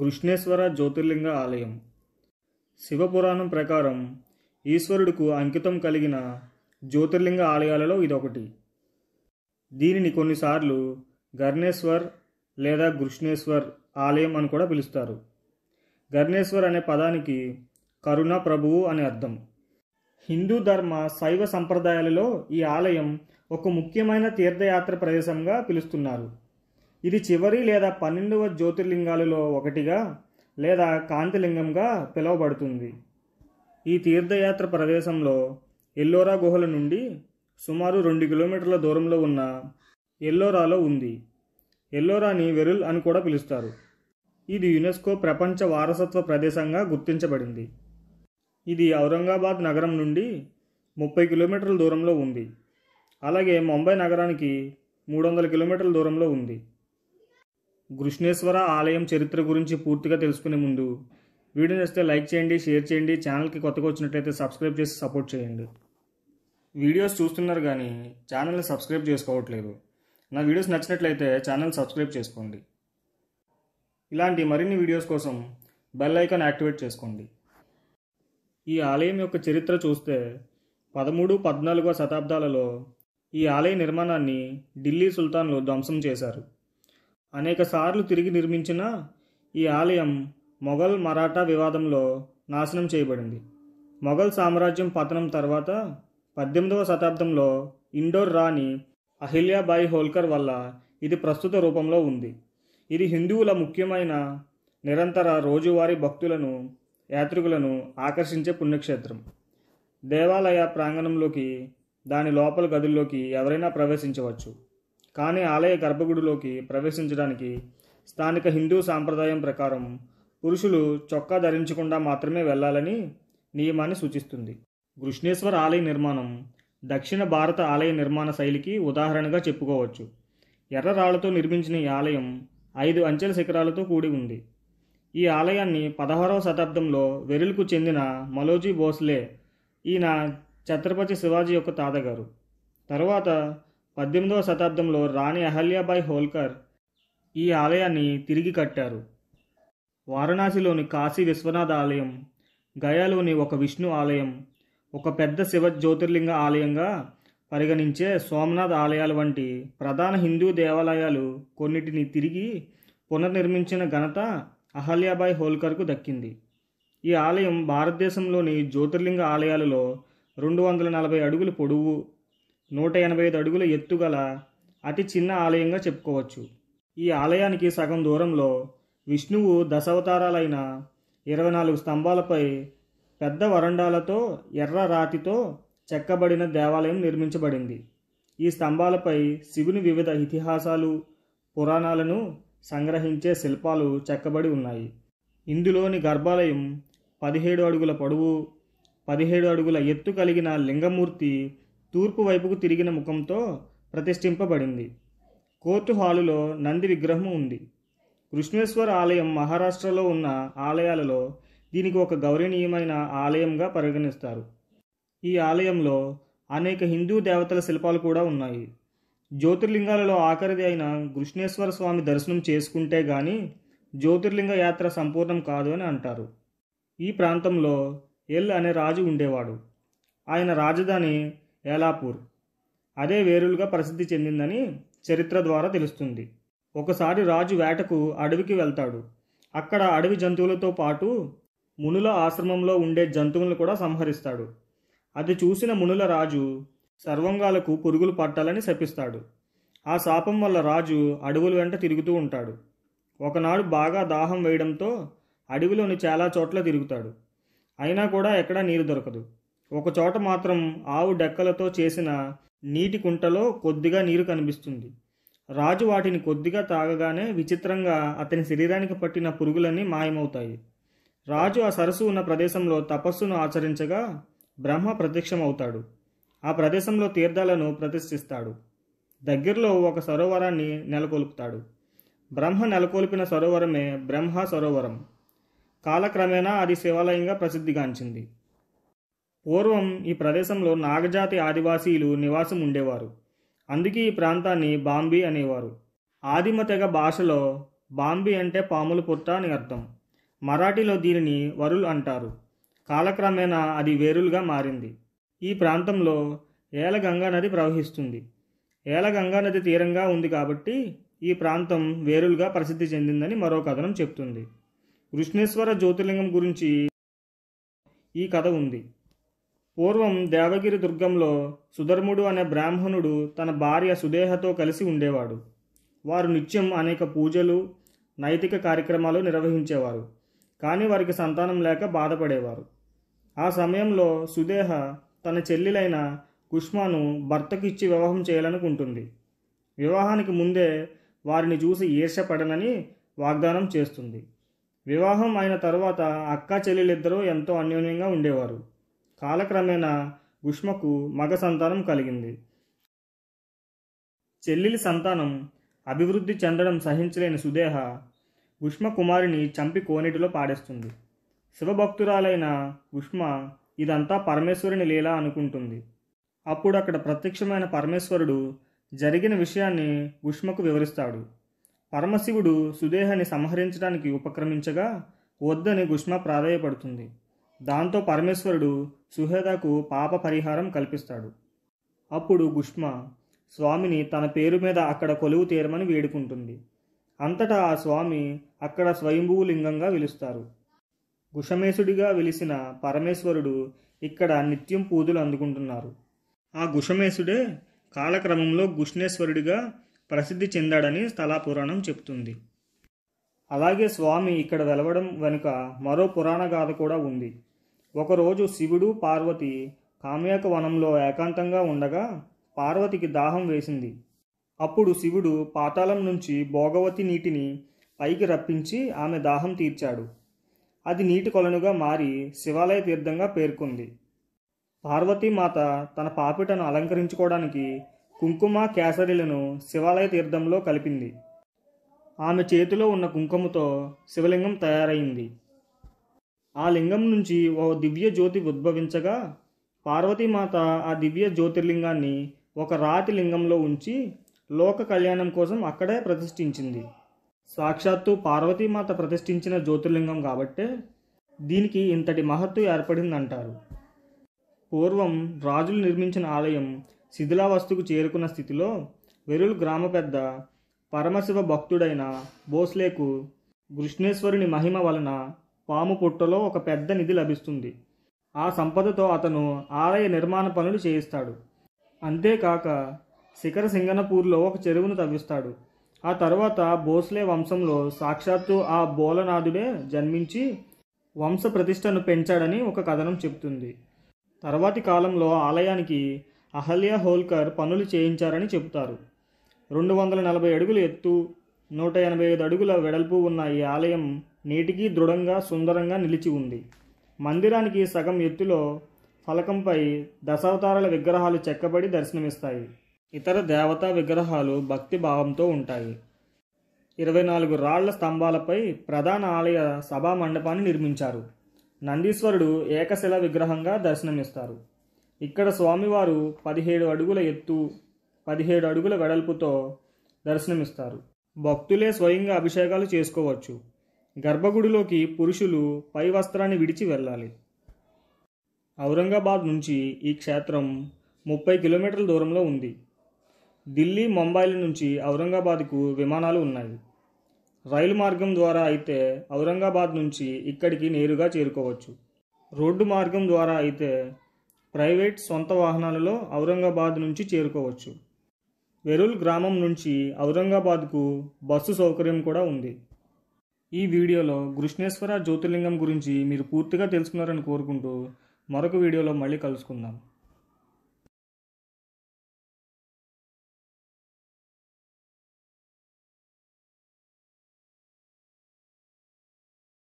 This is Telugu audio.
కృష్ణేశ్వర జ్యోతిర్లింగ ఆలయం శివపురాణం ప్రకారం ఈశ్వరుడుకు అంకితం కలిగిన జ్యోతిర్లింగ ఆలయాలలో ఇదొకటి దీనిని కొన్నిసార్లు గర్ణేశ్వర్ లేదా గృష్ణేశ్వర్ ఆలయం అని కూడా పిలుస్తారు గర్ణేశ్వర్ అనే పదానికి కరుణ ప్రభువు అని అర్థం హిందూ ధర్మ శైవ సంప్రదాయాలలో ఈ ఆలయం ఒక ముఖ్యమైన తీర్థయాత్ర ప్రదేశంగా పిలుస్తున్నారు ఇది చివరి లేదా పన్నెండవ జ్యోతిర్లింగాలలో ఒకటిగా లేదా కాంతిలింగంగా పిలువబడుతుంది ఈ తీర్థయాత్ర ప్రదేశంలో ఎల్లోరా గుహల నుండి సుమారు రెండు కిలోమీటర్ల దూరంలో ఉన్న ఎల్లోరాలో ఉంది ఎల్లోరాని వెరుల్ అని కూడా పిలుస్తారు ఇది యునెస్కో ప్రపంచ వారసత్వ ప్రదేశంగా గుర్తించబడింది ఇది ఔరంగాబాద్ నగరం నుండి ముప్పై కిలోమీటర్ల దూరంలో ఉంది అలాగే ముంబై నగరానికి మూడు వందల కిలోమీటర్ల దూరంలో ఉంది కృష్ణేశ్వర ఆలయం చరిత్ర గురించి పూర్తిగా తెలుసుకునే ముందు వీడియో నచ్చితే లైక్ చేయండి షేర్ చేయండి ఛానల్కి కొత్తగా వచ్చినట్లయితే సబ్స్క్రైబ్ చేసి సపోర్ట్ చేయండి వీడియోస్ చూస్తున్నారు కానీ ఛానల్ని సబ్స్క్రైబ్ చేసుకోవట్లేదు నా వీడియోస్ నచ్చినట్లయితే ఛానల్ సబ్స్క్రైబ్ చేసుకోండి ఇలాంటి మరిన్ని వీడియోస్ కోసం బెల్ ఐకాన్ యాక్టివేట్ చేసుకోండి ఈ ఆలయం యొక్క చరిత్ర చూస్తే పదమూడు పద్నాలుగో శతాబ్దాలలో ఈ ఆలయ నిర్మాణాన్ని ఢిల్లీ సుల్తాన్లు ధ్వంసం చేశారు అనేకసార్లు తిరిగి నిర్మించిన ఈ ఆలయం మొఘల్ మరాఠా వివాదంలో నాశనం చేయబడింది మొఘల్ సామ్రాజ్యం పతనం తర్వాత పద్దెనిమిదవ శతాబ్దంలో ఇండోర్ రాణి అహిల్యాబాయి హోల్కర్ వల్ల ఇది ప్రస్తుత రూపంలో ఉంది ఇది హిందువుల ముఖ్యమైన నిరంతర రోజువారీ భక్తులను యాత్రికులను ఆకర్షించే పుణ్యక్షేత్రం దేవాలయ ప్రాంగణంలోకి దాని లోపల గదుల్లోకి ఎవరైనా ప్రవేశించవచ్చు కానీ ఆలయ గర్భగుడిలోకి ప్రవేశించడానికి స్థానిక హిందూ సాంప్రదాయం ప్రకారం పురుషులు చొక్కా ధరించకుండా మాత్రమే వెళ్ళాలని నియమాన్ని సూచిస్తుంది కృష్ణేశ్వర ఆలయ నిర్మాణం దక్షిణ భారత ఆలయ నిర్మాణ శైలికి ఉదాహరణగా చెప్పుకోవచ్చు ఎర్ర రాళ్లతో నిర్మించిన ఈ ఆలయం ఐదు అంచెల శిఖరాలతో కూడి ఉంది ఈ ఆలయాన్ని పదహారవ శతాబ్దంలో వెరులుకు చెందిన మలోజీ భోస్లే ఈయన ఛత్రపతి శివాజీ యొక్క తాతగారు తర్వాత పద్దెనిమిదవ శతాబ్దంలో రాణి అహల్యాబాయి హోల్కర్ ఈ ఆలయాన్ని తిరిగి కట్టారు వారణాసిలోని కాశీ విశ్వనాథ ఆలయం గయాలోని ఒక విష్ణు ఆలయం ఒక పెద్ద శివ జ్యోతిర్లింగ ఆలయంగా పరిగణించే సోమనాథ్ ఆలయాలు వంటి ప్రధాన హిందూ దేవాలయాలు కొన్నిటిని తిరిగి పునర్నిర్మించిన ఘనత అహల్యాబాయి హోల్కర్కు దక్కింది ఈ ఆలయం భారతదేశంలోని జ్యోతిర్లింగ ఆలయాలలో రెండు వందల నలభై అడుగులు పొడవు నూట ఎనభై ఐదు అడుగుల ఎత్తుగల అతి చిన్న ఆలయంగా చెప్పుకోవచ్చు ఈ ఆలయానికి సగం దూరంలో విష్ణువు దశావతారాలైన ఇరవై నాలుగు స్తంభాలపై పెద్ద వరండాలతో ఎర్ర రాతితో చెక్కబడిన దేవాలయం నిర్మించబడింది ఈ స్తంభాలపై శివుని వివిధ ఇతిహాసాలు పురాణాలను సంగ్రహించే శిల్పాలు చెక్కబడి ఉన్నాయి ఇందులోని గర్భాలయం పదిహేడు అడుగుల పొడవు పదిహేడు అడుగుల ఎత్తు కలిగిన లింగమూర్తి తూర్పు వైపుకు తిరిగిన ముఖంతో ప్రతిష్ఠింపబడింది కోర్టు హాలులో నంది విగ్రహం ఉంది కృష్ణేశ్వర ఆలయం మహారాష్ట్రలో ఉన్న ఆలయాలలో దీనికి ఒక గౌరవనీయమైన ఆలయంగా పరిగణిస్తారు ఈ ఆలయంలో అనేక హిందూ దేవతల శిల్పాలు కూడా ఉన్నాయి జ్యోతిర్లింగాలలో ఆఖరిది అయిన కృష్ణేశ్వర స్వామి దర్శనం చేసుకుంటే గాని జ్యోతిర్లింగ యాత్ర సంపూర్ణం కాదు అని అంటారు ఈ ప్రాంతంలో ఎల్ అనే రాజు ఉండేవాడు ఆయన రాజధాని ఏలాపూర్ అదే వేరులుగా ప్రసిద్ధి చెందిందని చరిత్ర ద్వారా తెలుస్తుంది ఒకసారి రాజు వేటకు అడవికి వెళ్తాడు అక్కడ అడవి జంతువులతో పాటు మునుల ఆశ్రమంలో ఉండే జంతువులను కూడా సంహరిస్తాడు అది చూసిన మునుల రాజు సర్వంగాలకు పురుగులు పట్టాలని శపిస్తాడు ఆ శాపం వల్ల రాజు అడవుల వెంట తిరుగుతూ ఉంటాడు ఒకనాడు బాగా దాహం వేయడంతో అడవిలోని చాలా చోట్ల తిరుగుతాడు అయినా కూడా ఎక్కడా నీరు దొరకదు ఒకచోట మాత్రం ఆవు డెక్కలతో చేసిన నీటి కుంటలో కొద్దిగా నీరు కనిపిస్తుంది రాజు వాటిని కొద్దిగా తాగగానే విచిత్రంగా అతని శరీరానికి పట్టిన పురుగులన్నీ మాయమవుతాయి రాజు ఆ సరస్సు ఉన్న ప్రదేశంలో తపస్సును ఆచరించగా బ్రహ్మ ప్రత్యక్షమవుతాడు ఆ ప్రదేశంలో తీర్థాలను ప్రతిష్ఠిస్తాడు దగ్గరలో ఒక సరోవరాన్ని నెలకొల్పుతాడు బ్రహ్మ నెలకొల్పిన సరోవరమే బ్రహ్మ సరోవరం కాలక్రమేణా అది శివాలయంగా ప్రసిద్ధిగాంచింది పూర్వం ఈ ప్రదేశంలో నాగజాతి ఆదివాసీలు నివాసం ఉండేవారు అందుకే ఈ ప్రాంతాన్ని బాంబీ అనేవారు ఆదిమ తెగ భాషలో బాంబీ అంటే పాముల పుట్ట అని అర్థం మరాఠీలో దీనిని వరుల్ అంటారు కాలక్రమేణా అది వేరులుగా మారింది ఈ ప్రాంతంలో ఏలగంగా నది ప్రవహిస్తుంది ఏలగంగా నది తీరంగా ఉంది కాబట్టి ఈ ప్రాంతం వేరులుగా ప్రసిద్ధి చెందిందని మరో కథనం చెప్తుంది కృష్ణేశ్వర జ్యోతిర్లింగం గురించి ఈ కథ ఉంది పూర్వం దేవగిరి దుర్గంలో సుధర్ముడు అనే బ్రాహ్మణుడు తన భార్య సుదేహతో కలిసి ఉండేవాడు వారు నిత్యం అనేక పూజలు నైతిక కార్యక్రమాలు నిర్వహించేవారు కానీ వారికి సంతానం లేక బాధపడేవారు ఆ సమయంలో సుదేహ తన చెల్లెలైన కుష్మాను భర్తకిచ్చి ఇచ్చి వివాహం చేయాలనుకుంటుంది వివాహానికి ముందే వారిని చూసి ఈర్షపడనని వాగ్దానం చేస్తుంది వివాహం అయిన తర్వాత అక్క చెల్లెలిద్దరూ ఎంతో అన్యోన్యంగా ఉండేవారు కాలక్రమేణా భుష్మకు మగ సంతానం కలిగింది చెల్లెలి సంతానం అభివృద్ధి చెందడం సహించలేని సుదేహ భుష్మ కుమారిని చంపి కోనేటిలో పాడేస్తుంది శివభక్తురాలైన భుష్మ ఇదంతా పరమేశ్వరుని లీలా అనుకుంటుంది అప్పుడు అక్కడ ప్రత్యక్షమైన పరమేశ్వరుడు జరిగిన విషయాన్ని భుష్మకు వివరిస్తాడు పరమశివుడు సుదేహాన్ని సంహరించడానికి ఉపక్రమించగా వద్దని భుష్మ ప్రాధాయపడుతుంది దాంతో పరమేశ్వరుడు సుహేదకు పాప పరిహారం కల్పిస్తాడు అప్పుడు గుష్మ స్వామిని తన పేరు మీద అక్కడ కొలువు తీరమని వేడుకుంటుంది అంతటా ఆ స్వామి అక్కడ లింగంగా విలుస్తారు గుషమేశుడిగా విలిసిన పరమేశ్వరుడు ఇక్కడ నిత్యం పూజలు అందుకుంటున్నారు ఆ గుషమేశుడే కాలక్రమంలో గుష్ణేశ్వరుడిగా ప్రసిద్ధి చెందాడని స్థలాపురాణం చెప్తుంది అలాగే స్వామి ఇక్కడ వెలవడం వెనుక మరో పురాణ గాథ కూడా ఉంది ఒకరోజు శివుడు పార్వతి కామ్యాక వనంలో ఏకాంతంగా ఉండగా పార్వతికి దాహం వేసింది అప్పుడు శివుడు పాతాళం నుంచి భోగవతి నీటిని పైకి రప్పించి ఆమె దాహం తీర్చాడు అది నీటి కొలనుగా మారి శివాలయ తీర్థంగా పేర్కొంది పార్వతీమాత తన పాపిటను అలంకరించుకోవడానికి కుంకుమ కేసరిలను శివాలయ తీర్థంలో కలిపింది ఆమె చేతిలో ఉన్న కుంకుమతో శివలింగం తయారైంది ఆ లింగం నుంచి ఓ దివ్య జ్యోతి ఉద్భవించగా పార్వతీమాత ఆ దివ్య జ్యోతిర్లింగాన్ని ఒక రాతి లింగంలో ఉంచి లోక కళ్యాణం కోసం అక్కడే ప్రతిష్ఠించింది సాక్షాత్తు పార్వతీమాత ప్రతిష్ఠించిన జ్యోతిర్లింగం కాబట్టే దీనికి ఇంతటి మహత్తు ఏర్పడిందంటారు పూర్వం రాజులు నిర్మించిన ఆలయం శిథిలావస్తుకు చేరుకున్న స్థితిలో వెరులు గ్రామ పెద్ద పరమశివ భక్తుడైన భోస్లేకు కృష్ణేశ్వరుని మహిమ వలన పాము పుట్టలో ఒక పెద్ద నిధి లభిస్తుంది ఆ సంపదతో అతను ఆలయ నిర్మాణ పనులు చేయిస్తాడు అంతేకాక శిఖర సింగనపూర్లో ఒక చెరువును తవ్విస్తాడు ఆ తర్వాత భోస్లే వంశంలో సాక్షాత్తు ఆ బోలనాథుడే జన్మించి వంశ ప్రతిష్టను పెంచాడని ఒక కథనం చెబుతుంది తర్వాతి కాలంలో ఆలయానికి అహల్య హోల్కర్ పనులు చేయించారని చెబుతారు రెండు వందల నలభై అడుగులు ఎత్తు నూట ఎనభై ఐదు అడుగుల వెడల్పు ఉన్న ఈ ఆలయం నేటికీ దృఢంగా సుందరంగా నిలిచి ఉంది మందిరానికి సగం ఎత్తులో ఫలకంపై దశావతారాల విగ్రహాలు చెక్కబడి దర్శనమిస్తాయి ఇతర దేవతా విగ్రహాలు భక్తి భావంతో ఉంటాయి ఇరవై నాలుగు రాళ్ల స్తంభాలపై ప్రధాన ఆలయ సభా మండపాన్ని నిర్మించారు నందీశ్వరుడు ఏకశిల విగ్రహంగా దర్శనమిస్తారు ఇక్కడ స్వామివారు పదిహేడు అడుగుల ఎత్తు పదిహేడు అడుగుల వెడల్పుతో దర్శనమిస్తారు భక్తులే స్వయంగా అభిషేకాలు చేసుకోవచ్చు గర్భగుడిలోకి పురుషులు పై వస్త్రాన్ని విడిచి వెళ్ళాలి ఔరంగాబాద్ నుంచి ఈ క్షేత్రం ముప్పై కిలోమీటర్ల దూరంలో ఉంది ఢిల్లీ ముంబైల నుంచి ఔరంగాబాద్కు విమానాలు ఉన్నాయి రైలు మార్గం ద్వారా అయితే ఔరంగాబాద్ నుంచి ఇక్కడికి నేరుగా చేరుకోవచ్చు రోడ్డు మార్గం ద్వారా అయితే ప్రైవేట్ సొంత వాహనాలలో ఔరంగాబాద్ నుంచి చేరుకోవచ్చు వెరుల్ గ్రామం నుంచి ఔరంగాబాద్కు బస్సు సౌకర్యం కూడా ఉంది ఈ వీడియోలో గృష్ణేశ్వర జ్యోతిర్లింగం గురించి మీరు పూర్తిగా తెలుసుకున్నారని కోరుకుంటూ మరొక వీడియోలో మళ్ళీ కలుసుకుందాం